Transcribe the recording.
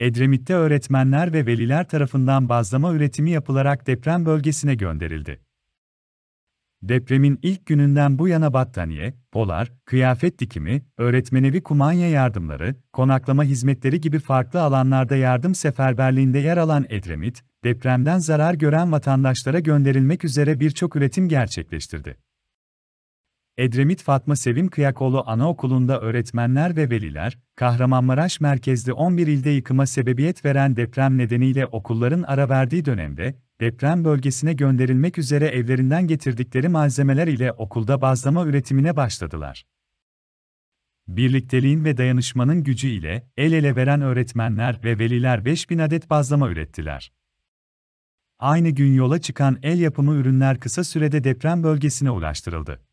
Edremit'te öğretmenler ve veliler tarafından bazlama üretimi yapılarak deprem bölgesine gönderildi. Depremin ilk gününden bu yana battaniye, polar, kıyafet dikimi, öğretmenevi kumanya yardımları, konaklama hizmetleri gibi farklı alanlarda yardım seferberliğinde yer alan Edremit, depremden zarar gören vatandaşlara gönderilmek üzere birçok üretim gerçekleştirdi. Edremit Fatma Sevim Kıyakoğlu Anaokulu'nda öğretmenler ve veliler, Kahramanmaraş merkezli 11 ilde yıkıma sebebiyet veren deprem nedeniyle okulların ara verdiği dönemde, deprem bölgesine gönderilmek üzere evlerinden getirdikleri malzemeler ile okulda bazlama üretimine başladılar. Birlikteliğin ve dayanışmanın gücü ile el ele veren öğretmenler ve veliler 5000 adet bazlama ürettiler. Aynı gün yola çıkan el yapımı ürünler kısa sürede deprem bölgesine ulaştırıldı.